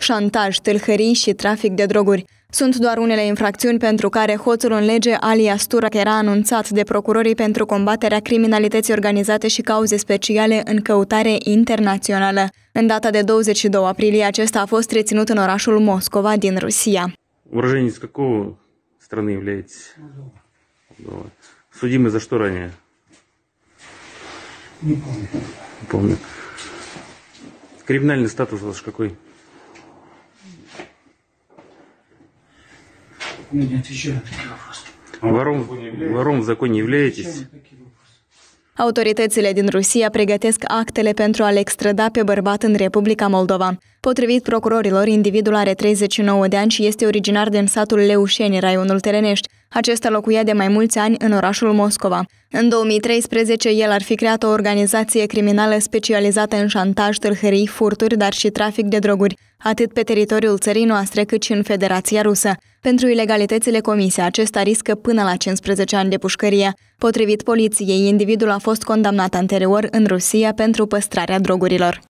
șantaj, tâlhării și trafic de droguri. Sunt doar unele infracțiuni pentru care hoțul în lege alias Turac era anunțat de procurorii pentru combaterea criminalității organizate și cauze speciale în căutare internațională. În data de 22 aprilie acesta a fost reținut în orașul Moscova din Rusia. Urăjenец какого страны являетесь? Вот. Судимый за что ранее? Не помню. Не помню. Криминальный статус ваш какой? не отвечаю на такие вопросы. Вором, вором в законе являетесь? Autoritățile din Rusia pregătesc actele pentru a-l extrada pe bărbat în Republica Moldova. Potrivit procurorilor, individul are 39 de ani și este originar din satul Leușeni, raionul Terenești. Acesta locuia de mai mulți ani în orașul Moscova. În 2013, el ar fi creat o organizație criminală specializată în șantaj, tâlhării, furturi, dar și trafic de droguri, atât pe teritoriul țării noastre cât și în Federația Rusă. Pentru ilegalitățile comise, acesta riscă până la 15 ani de pușcărie. Potrivit poliției, individul a fost condamnat anterior în Rusia pentru păstrarea drogurilor.